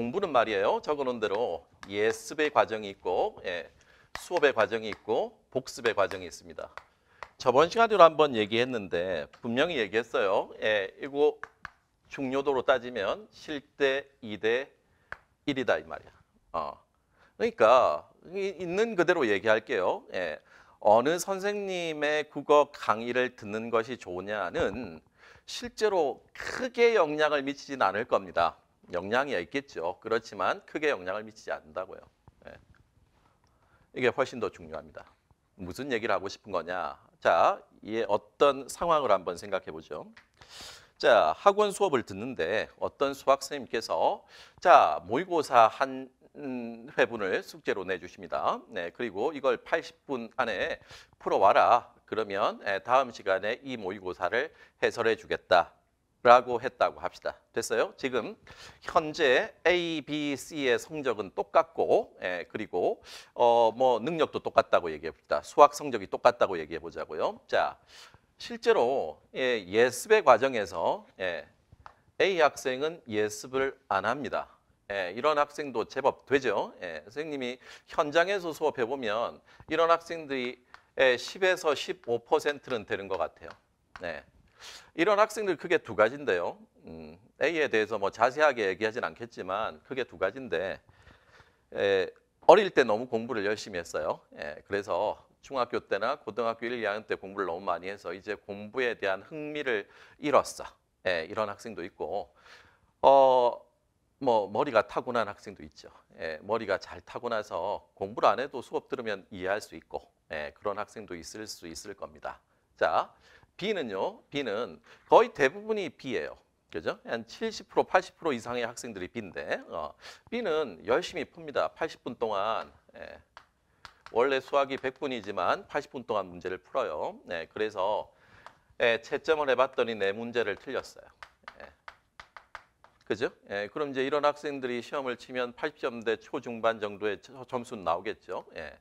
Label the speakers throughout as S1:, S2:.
S1: 공부는 말이에요. 적어놓은 대로 예습의 과정이 있고 예, 수업의 과정이 있고 복습의 과정이 있습니다. 저번 시간에도 한번 얘기했는데 분명히 얘기했어요. 예, 이거 중요도로 따지면 실대 2대 1이다 이 말이야. 어. 그러니까 있는 그대로 얘기할게요. 예. 어느 선생님의 국어 강의를 듣는 것이 좋냐는 으 실제로 크게 영향을 미치진 않을 겁니다. 영향이 있겠죠. 그렇지만 크게 영향을 미치지 않는다고요. 네. 이게 훨씬 더 중요합니다. 무슨 얘기를 하고 싶은 거냐? 자, 이 어떤 상황을 한번 생각해 보죠. 자, 학원 수업을 듣는데 어떤 수학 선생님께서 자, 모의고사 한 회분을 숙제로 내주십니다. 네, 그리고 이걸 80분 안에 풀어와라. 그러면 예, 다음 시간에 이 모의고사를 해설해 주겠다. 라고 했다고 합시다. 됐어요? 지금 현재 A, B, C의 성적은 똑같고 예, 그리고 어, 뭐 능력도 똑같다고 얘기해 봅시다. 수학 성적이 똑같다고 얘기해 보자고요. 자, 실제로 예, 예습의 과정에서 예, A 학생은 예습을 안 합니다. 예, 이런 학생도 제법 되죠. 예, 선생님이 현장에서 수업해 보면 이런 학생들이 예, 10에서 15%는 되는 것 같아요. 예. 이런 학생들 크게 두 가지인데요. 음, A에 대해서 뭐 자세하게 얘기하진 않겠지만 크게 두 가지인데 에, 어릴 때 너무 공부를 열심히 했어요. 예, 그래서 중학교 때나 고등학교 1, 2학년 때 공부를 너무 많이 해서 이제 공부에 대한 흥미를 잃었어. 예, 이런 학생도 있고 어, 뭐 머리가 타고난 학생도 있죠. 예, 머리가 잘 타고나서 공부를 안 해도 수업 들으면 이해할 수 있고 예, 그런 학생도 있을 수 있을 겁니다. 자, B는요. B는 거의 대부분이 B예요. 그죠? 한 70%, 80% 이상의 학생들이 B인데 어, B는 열심히 풉니다. 80분 동안 예, 원래 수학이 100분이지만 80분 동안 문제를 풀어요. 예, 그래서 예, 채점을 해봤더니 내 네 문제를 틀렸어요. 예, 그죠? 예, 그럼 이제 이런 학생들이 시험을 치면 80점대 초중반 정도의 점수는 나오겠죠. 예, 내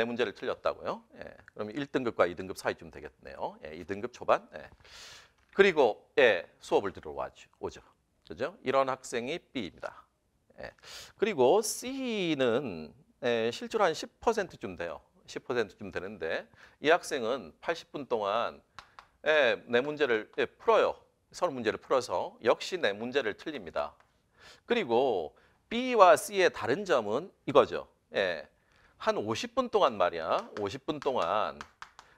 S1: 네 문제를 틀렸다고요. 예, 그럼 1등급과 2등급 사이쯤 되겠네요. 예, 2등급 초반. 예. 그리고 예, 수업을 들어오죠. 그죠? 이런 학생이 B입니다. 예. 그리고 C는 예, 실제로 한 10%쯤 돼요. 10%쯤 되는데 이 학생은 80분 동안 예, 내 네 문제를 예, 풀어요. 서로 문제를 풀어서 역시 내 문제를 틀립니다. 그리고 B와 C의 다른 점은 이거죠. 예. 한 50분 동안 말이야. 50분 동안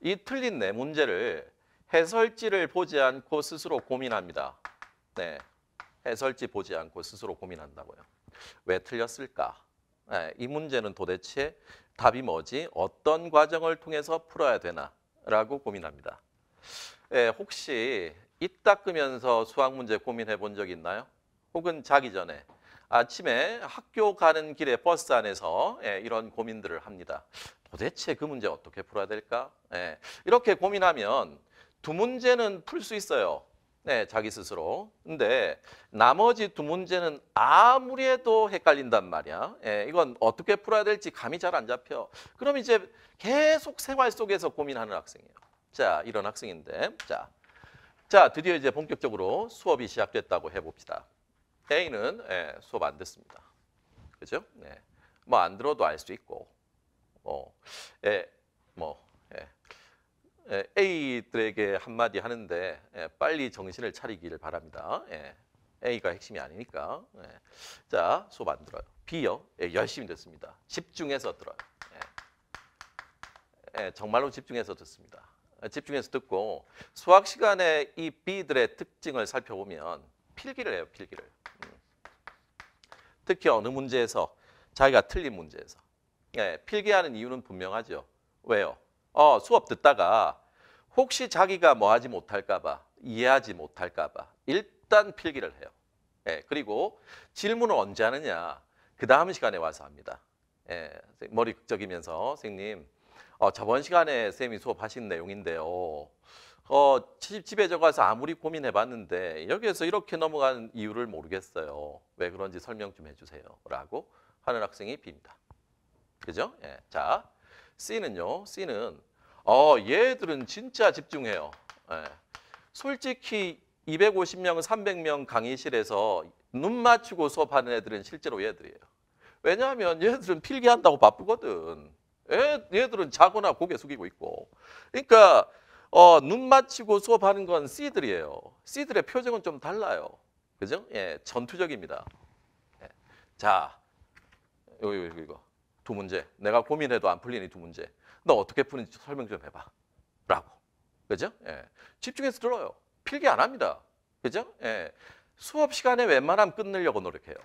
S1: 이 틀린 내 문제를 해설지를 보지 않고 스스로 고민합니다. 네. 해설지 보지 않고 스스로 고민한다고요. 왜 틀렸을까? 네, 이 문제는 도대체 답이 뭐지? 어떤 과정을 통해서 풀어야 되나? 라고 고민합니다. 예, 혹시 입 닦으면서 수학 문제 고민해 본 적 있나요? 혹은 자기 전에 아침에 학교 가는 길에 버스 안에서 예, 이런 고민들을 합니다. 도대체 그 문제 어떻게 풀어야 될까? 예, 이렇게 고민하면 두 문제는 풀 수 있어요. 네, 자기 스스로. 근데 나머지 두 문제는 아무리 해도 헷갈린단 말이야. 예, 이건 어떻게 풀어야 될지 감이 잘 안 잡혀. 그럼 이제 계속 생활 속에서 고민하는 학생이에요. 자, 이런 학생인데. 자, 자, 드디어 이제 본격적으로 수업이 시작됐다고 해봅시다. A는 예, 수업 안 듣습니다. 그죠? 예. 뭐안 들어도 알 수 있고, 뭐, 예, 뭐, 예. 예, A들에게 한마디 하는데 예, 빨리 정신을 차리기를 바랍니다. 예. A가 핵심이 아니니까. 예. 자, 수업 안 들어요. B요. 예, 열심히 듣습니다. 집중해서 들어요. 예. 예, 정말로 집중해서 듣습니다. 집중해서 듣고 수학 시간에 이 B들의 특징을 살펴보면 필기를 해요. 필기를. 음. 특히 어느 문제에서 자기가 틀린 문제에서 네, 필기하는 이유는 분명하죠. 왜요? 어, 수업 듣다가 혹시 자기가 뭐 하지 못할까 봐 이해하지 못할까 봐 일단 필기를 해요. 예, 그리고 질문을 언제 하느냐 그 다음 시간에 와서 합니다. 예, 머리 극적이면서 선생님 어, 저번 시간에 쌤이 수업하신 내용인데요. 어, 집에 들어가서 아무리 고민해봤는데 여기에서 이렇게 넘어간 이유를 모르겠어요. 왜 그런지 설명 좀 해주세요. 라고 하는 학생이 B입니다. 그죠? 예. 자, C는요. C는 어, 얘들은 진짜 집중해요. 예. 솔직히 250명, 300명 강의실에서 눈 맞추고 수업하는 애들은 실제로 얘들이에요. 왜냐하면 얘들은 필기한다고 바쁘거든. 애, 얘들은 자거나 고개 숙이고 있고. 그러니까 어, 눈 맞추고 수업하는 건 C들이에요. C들의 표정은 좀 달라요. 그죠? 예, 전투적입니다. 예. 자, 이거, 이거, 이거. 두 문제. 내가 고민해도 안풀리니두 문제. 너 어떻게 푸는지 설명 좀 해봐. 라고. 그죠? 예. 집중해서 들어요. 필기 안 합니다. 그죠? 예. 수업 시간에 웬만하면 끝내려고 노력해요.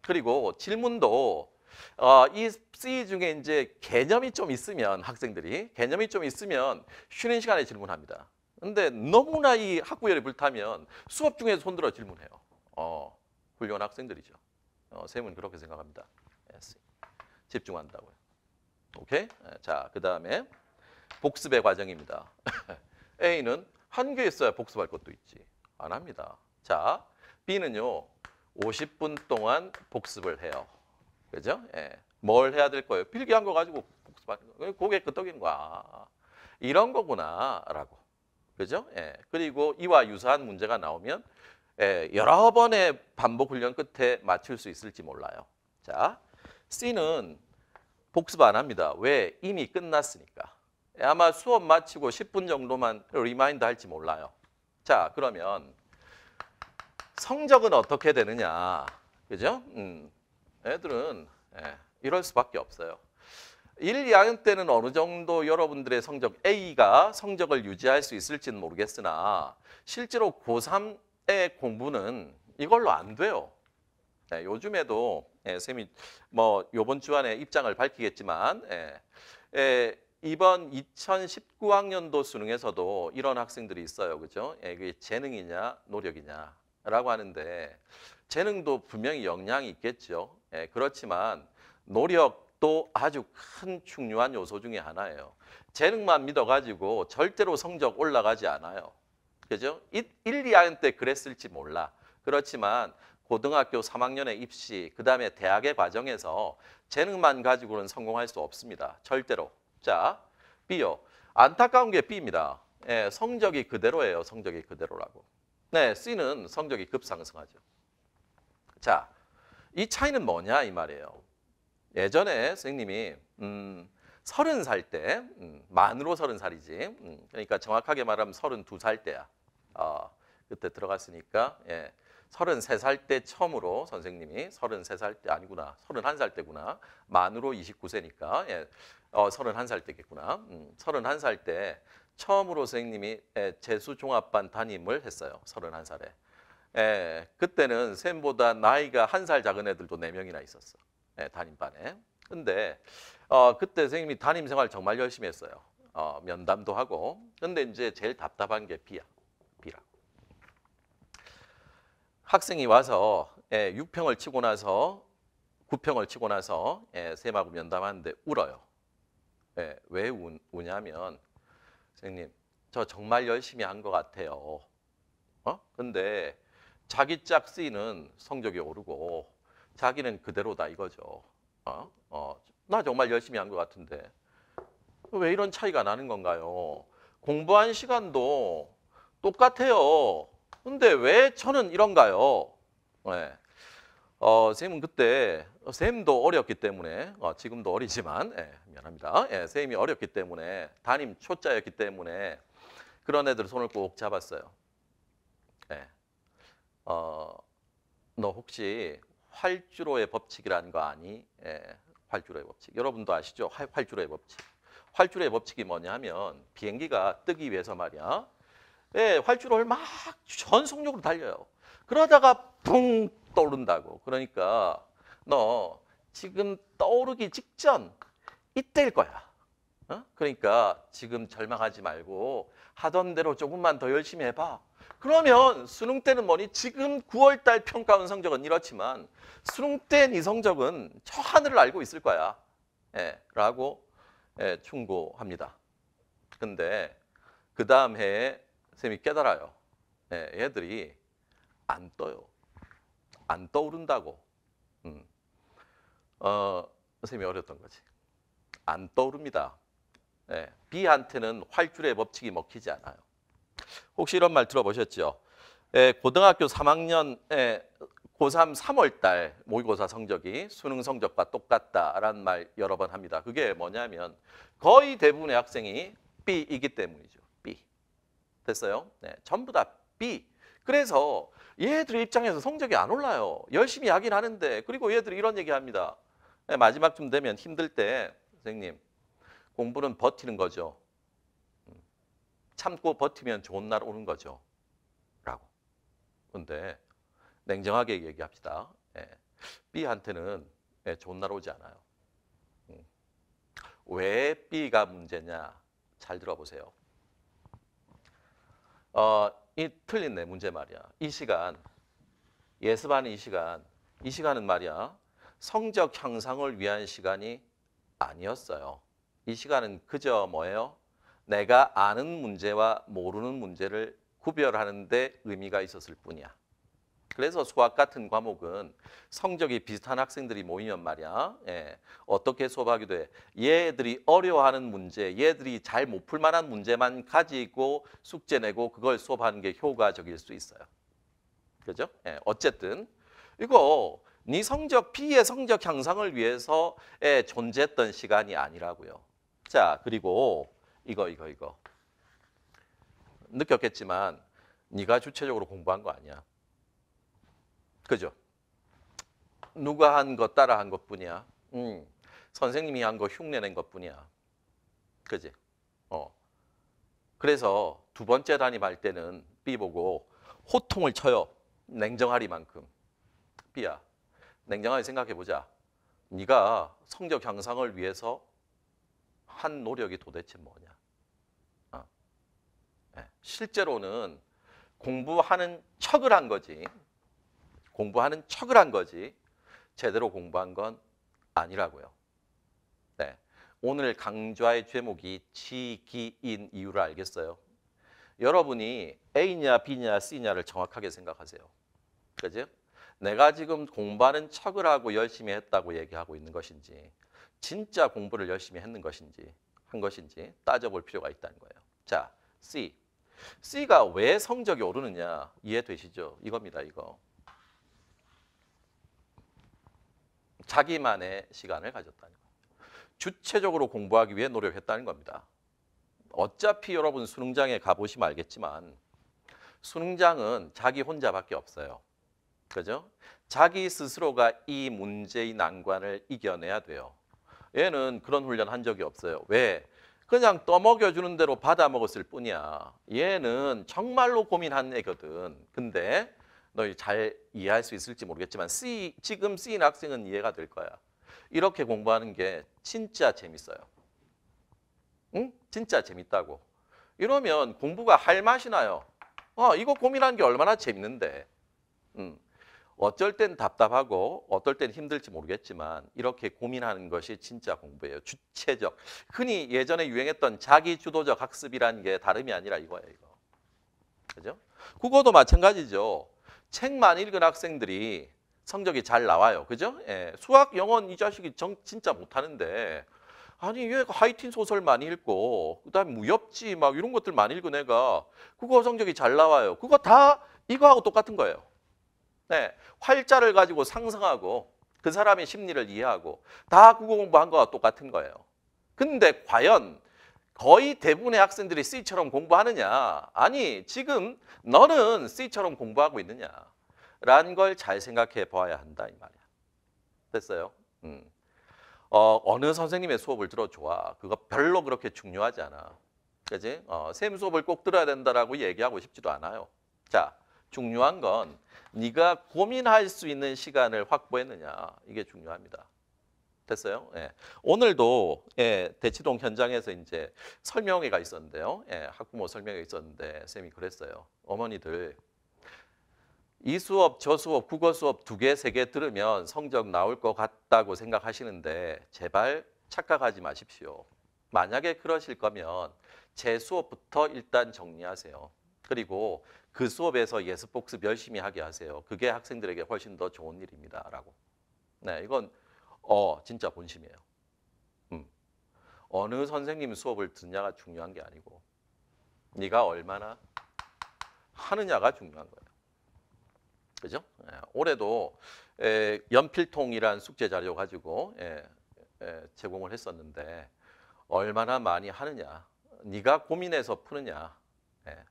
S1: 그리고 질문도 어, 이 C 중에 이제 개념이 좀 있으면 학생들이 개념이 좀 있으면 쉬는 시간에 질문합니다. 근데 너무나 이 학구열이 불타면 수업 중에 손들어 질문해요. 어, 훌륭한 학생들이죠. 어, 쌤은 그렇게 생각합니다. S. 집중한다고요. 오케이? 예, 자, 그 다음에 복습의 과정입니다. A는 한 개 있어야 복습할 것도 있지. 안 합니다. 자, B는요. 50분 동안 복습을 해요. 그죠? 예. 뭘 해야 될 거예요? 필기한 거 가지고 복습하는 거. 고개 끄덕인 거야. 이런 거구나라고. 그죠? 예. 그리고 이와 유사한 문제가 나오면 예, 여러 번의 반복 훈련 끝에 맞출 수 있을지 몰라요. 자, C는 복습 안 합니다. 왜? 이미 끝났으니까. 예, 아마 수업 마치고 10분 정도만 리마인드 할지 몰라요. 자, 그러면 성적은 어떻게 되느냐. 그죠? 음, 애들은 예, 이럴 수밖에 없어요. 1, 2학년 때는 어느 정도 여러분들의 성적 A가 성적을 유지할 수 있을지는 모르겠으나 실제로 고3의 공부는 이걸로 안 돼요. 예, 요즘에도 예, 쌤이 뭐 요번 주 안에 입장을 밝히겠지만 예, 예, 이번 2019학년도 수능에서도 이런 학생들이 있어요. 그죠? 예, 이게 재능이냐 노력이냐라고 하는데 재능도 분명히 역량이 있겠죠. 예, 그렇지만 노력도 아주 큰 중요한 요소 중에 하나예요. 재능만 믿어가지고 절대로 성적 올라가지 않아요. 그죠? 1, 2학년 때 그랬을지 몰라. 그렇지만 고등학교 3학년의 입시, 그 다음에 대학의 과정에서 재능만 가지고는 성공할 수 없습니다. 절대로. 자, B요. 안타까운 게 B입니다. 예, 성적이 그대로예요. 성적이 그대로라고. 네, C는 성적이 급상승하죠. 자, 이 차이는 뭐냐 이 말이에요. 예전에 선생님이 음, 30살 때, 음, 만으로 30살이지. 음, 그러니까 정확하게 말하면 32살 때야. 어, 그때 들어갔으니까 예. 33살 때 처음으로 선생님이 33살 때 아니구나. 31살 때구나. 만으로 29세니까. 예. 어, 31살 때겠구나. 음, 31살 때 처음으로 선생님이 예, 재수종합반 담임을 했어요. 31살에. 예, 그때는 샘보다 나이가 한 살 작은 애들도 네 명이나 있었어. 예, 담임반에. 근데 어, 그때 선생님이 담임 생활 정말 열심히 했어요. 어, 면담도 하고. 근데 이제 제일 답답한 게 비야. 비라. 학생이 와서 예, 6평을 치고 나서 9평을 치고 나서 예, 쌤하고 면담하는데 울어요. 예, 왜 우, 냐면 선생님 저 정말 열심히 한 것 같아요. 어? 근데 자기 짝씨는 성적이 오르고 자기는 그대로다 이거죠. 어? 어, 나 정말 열심히 한 것 같은데 왜 이런 차이가 나는 건가요? 공부한 시간도 똑같아요. 근데 왜 저는 이런가요? 네. 어, 쌤은 그때 쌤도 어, 어렸기 때문에 어, 지금도 어리지만 예, 미안합니다. 예, 쌤이 어렸기 때문에 담임 초짜였기 때문에 그런 애들 손을 꼭 잡았어요. 예. 어, 너 혹시 활주로의 법칙이라는 거 아니? 예, 활주로의 법칙. 여러분도 아시죠? 활, 활주로의 법칙. 활주로의 법칙이 뭐냐면 비행기가 뜨기 위해서 말이야. 예, 활주로를 막 전속력으로 달려요. 그러다가 붕 떠오른다고. 그러니까 너 지금 떠오르기 직전 이때일 거야. 어? 그러니까 지금 절망하지 말고 하던 대로 조금만 더 열심히 해봐. 그러면 수능 때는 뭐니 지금 9월 달 평가원 성적은 이렇지만 수능 때네 성적은 저 하늘을 알고 있을 거야. 예, 라고 예, 충고합니다. 근데 그 다음 해에 쌤이 깨달아요. 예, 얘들이 안 떠요. 안 떠오른다고. 음. 어, 쌤이 어렸던 거지. 안 떠오릅니다. 예, B한테는 활줄의 법칙이 먹히지 않아요. 혹시 이런 말 들어보셨죠? 예, 고등학교 3학년에 고3 3월 달 모의고사 성적이 수능 성적과 똑같다라는 말 여러 번 합니다. 그게 뭐냐면 거의 대부분의 학생이 B이기 때문이죠. B. 됐어요? 네, 전부 다 B. 그래서 얘들의 입장에서 성적이 안 올라요. 열심히 하긴 하는데 그리고 얘들이 이런 얘기합니다. 네, 예, 마지막쯤 되면 힘들 때 선생님 공부는 버티는 거죠. 음. 참고 버티면 좋은 날 오는 거죠. 라고. 근데 냉정하게 얘기합시다. 예. B한테는 예, 좋은 날 오지 않아요. 음. 왜 B가 문제냐? 잘 들어보세요. 어, 이 틀린 내 문제 말이야. 이 시간, 예습하는 이 시간, 이 시간은 말이야. 성적 향상을 위한 시간이 아니었어요. 이 시간은 그저 뭐예요? 내가 아는 문제와 모르는 문제를 구별하는데 의미가 있었을 뿐이야. 그래서 수학 같은 과목은 성적이 비슷한 학생들이 모이면 말이야. 예, 어떻게 수업하기도 해. 얘들이 어려워하는 문제, 얘들이 잘 못 풀 만한 문제만 가지고 숙제 내고 그걸 수업하는 게 효과적일 수 있어요. 그죠? 예, 어쨌든 이거 네 성적 B의 성적 향상을 위해서 존재했던 시간이 아니라고요. 자, 그리고 이거 이거 이거. 느꼈겠지만 네가 주체적으로 공부한 거 아니야. 그죠? 누가 한 것 따라 한 것뿐이야. 음. 선생님이 한 거 흉내낸 것뿐이야. 그지? 어. 그래서 두 번째 단입할 때는 B 보고 호통을 쳐요. 냉정하리만큼. B야. 냉정하게 생각해 보자. 네가 성적 향상을 위해서 한 노력이 도대체 뭐냐. 어. 네. 실제로는 공부하는 척을 한 거지. 공부하는 척을 한 거지. 제대로 공부한 건 아니라고요. 네. 오늘 강좌의 제목이 지기인 이유를 알겠어요. 여러분이 A냐, B냐, C냐를 정확하게 생각하세요. 그죠? 내가 지금 공부하는 척을 하고 열심히 했다고 얘기하고 있는 것인지 진짜 공부를 열심히 했는 것인지 한 것인지 따져볼 필요가 있다는 거예요. 자, C. C가 왜 성적이 오르느냐 이해되시죠? 이겁니다, 이거. 자기만의 시간을 가졌다는 거예요. 주체적으로 공부하기 위해 노력했다는 겁니다. 어차피 여러분 수능장에 가보시면 알겠지만 수능장은 자기 혼자밖에 없어요. 그죠? 자기 스스로가 이 문제의 난관을 이겨내야 돼요. 얘는 그런 훈련 한 적이 없어요. 왜? 그냥 떠먹여주는 대로 받아 먹었을 뿐이야. 얘는 정말로 고민한 애거든. 근데 너희 잘 이해할 수 있을지 모르겠지만 C, 지금 C인 학생은 이해가 될 거야. 이렇게 공부하는 게 진짜 재밌어요. 응? 진짜 재밌다고. 이러면 공부가 할 맛이 나요. 아, 이거 고민하는 게 얼마나 재밌는데. 응. 음. 어쩔 땐 답답하고 어떨 땐 힘들지 모르겠지만 이렇게 고민하는 것이 진짜 공부예요. 주체적. 흔히 예전에 유행했던 자기 주도적 학습이라는 게 다름이 아니라 이거예요. 이거. 그죠? 국어도 마찬가지죠. 책만 읽은 학생들이 성적이 잘 나와요. 그죠? 예. 수학, 영어는 이 자식이 정, 진짜 못하는데 아니 얘가 하이틴 소설 많이 읽고 그다음에 무협지 막 이런 것들 많이 읽은 애가 국어 성적이 잘 나와요. 그거 다 이거하고 똑같은 거예요. 네, 활자를 가지고 상상하고 그 사람의 심리를 이해하고 다 국어 공부한 거와 똑같은 거예요. 근데 과연 거의 대부분의 학생들이 C처럼 공부하느냐? 아니, 지금 너는 C처럼 공부하고 있느냐? 라는 걸 잘 생각해 봐야 한다, 이 말이야. 됐어요? 음. 어, 어느 선생님의 수업을 들어 좋아. 그거 별로 그렇게 중요하지 않아. 그지? 어, 샘 수업을 꼭 들어야 된다라고 얘기하고 싶지도 않아요. 자, 중요한 건 네가 고민할 수 있는 시간을 확보했느냐 이게 중요합니다. 됐어요? 예. 오늘도 예, 대치동 현장에서 이제 설명회가 있었는데요. 예, 학부모 설명회 있었는데 쌤이 그랬어요. 어머니들 이 수업, 저 수업, 국어 수업 두 개, 세 개 들으면 성적 나올 것 같다고 생각하시는데 제발 착각하지 마십시오. 만약에 그러실 거면 제 수업부터 일단 정리하세요. 그리고 그 수업에서 예습 복습 열심히 하게 하세요. 그게 학생들에게 훨씬 더 좋은 일입니다라고. 네, 이건 어 진짜 본심이에요. 음. 어느 선생님 수업을 듣냐가 중요한 게 아니고 네가 얼마나 하느냐가 중요한 거예요. 그죠? 예, 올해도 예, 연필통이란 숙제 자료 가지고 예, 제공을 했었는데 얼마나 많이 하느냐, 네가 고민해서 푸느냐, 예,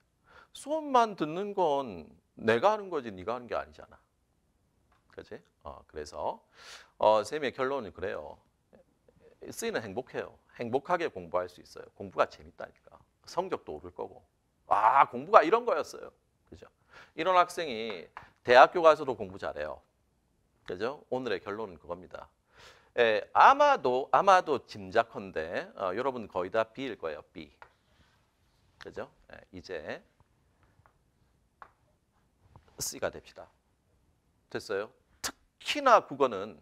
S1: 수업만 듣는 건 내가 하는 거지 네가 하는 게 아니잖아. 그렇지? 어, 그래서 어, 쌤의 결론은 그래요. 쓰이는 행복해요. 행복하게 공부할 수 있어요. 공부가 재밌다니까. 성적도 오를 거고. 아 공부가 이런 거였어요. 그죠? 이런 학생이 대학교 가서도 공부 잘해요. 그죠? 오늘의 결론은 그겁니다. 에, 예, 아마도 아마도 짐작컨대 어, 여러분 거의 다 B일 거예요. B. 그죠? 에, 예, 이제 C가 됩시다 됐어요? 특히나 국어는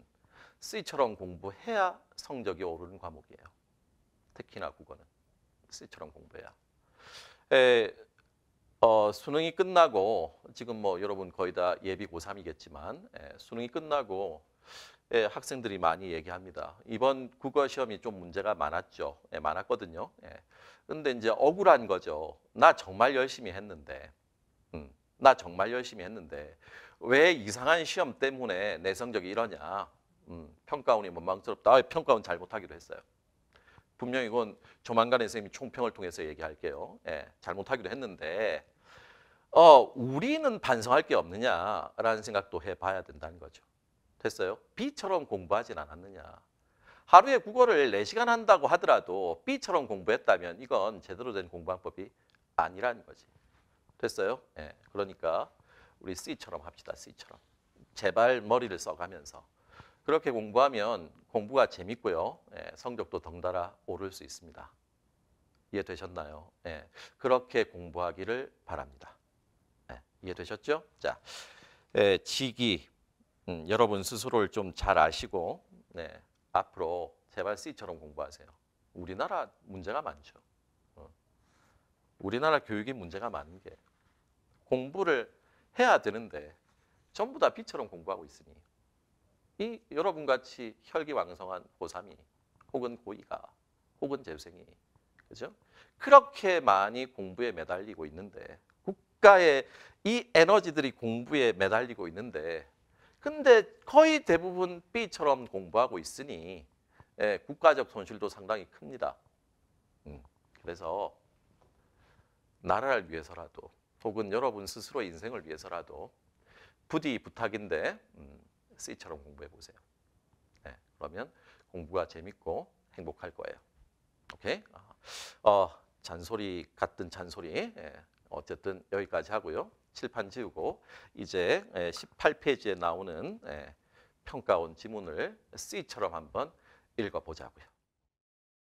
S1: C처럼 공부해야 성적이 오르는 과목이에요. 특히나 국어는 C처럼 공부해야. 에, 어, 수능이 끝나고 지금 뭐 여러분 거의 다 예비 고3이겠지만 에, 수능이 끝나고 에, 학생들이 많이 얘기합니다. 이번 국어 시험이 좀 문제가 많았죠. 에, 예, 많았거든요. 예. 근데 이제 억울한 거죠. 나 정말 열심히 했는데 음. 나 정말 열심히 했는데 왜 이상한 시험 때문에 내 성적이 이러냐. 음, 평가원이 원망스럽다. 아, 평가원 잘못하기로 했어요. 분명히 이건 조만간에 선생님이 총평을 통해서 얘기할게요. 예, 잘못하기로 했는데 어, 우리는 반성할 게 없느냐라는 생각도 해봐야 된다는 거죠. 됐어요? B처럼 공부하진 않았느냐. 하루에 국어를 4시간 한다고 하더라도 B처럼 공부했다면 이건 제대로 된 공부 방법이 아니라는 거지. 됐어요? 예. 네. 그러니까 우리 C처럼 합시다. C처럼. 제발 머리를 써가면서. 그렇게 공부하면 공부가 재밌고요. 예, 성적도 덩달아 오를 수 있습니다. 이해되셨나요? 예, 그렇게 공부하기를 바랍니다. 예, 이해되셨죠? 자, 예, 지기. 음, 여러분 스스로를 좀 잘 아시고 네, 앞으로 제발 C처럼 공부하세요. 우리나라 문제가 많죠. 어. 우리나라 교육이 문제가 많은 게 공부를 해야 되는데 전부 다 비처럼 공부하고 있으니 이 여러분 같이 혈기왕성한 고3이 혹은 고2가 혹은 재생이 그죠? 그렇게 많이 공부에 매달리고 있는데 국가의 이 에너지들이 공부에 매달리고 있는데 근데 거의 대부분 B처럼 공부하고 있으니 예, 국가적 손실도 상당히 큽니다. 음, 그래서 나라를 위해서라도 혹은 여러분 스스로 인생을 위해서라도 부디 부탁인데 음, C처럼 공부해 보세요. 네, 그러면 공부가 재밌고 행복할 거예요. 오케이? 아, 어, 잔소리 같은 잔소리 예, 어쨌든 여기까지 하고요. 칠판 지우고 이제 18페이지에 예, 나오는 예, 평가원 지문을 C처럼 한번 읽어보자고요.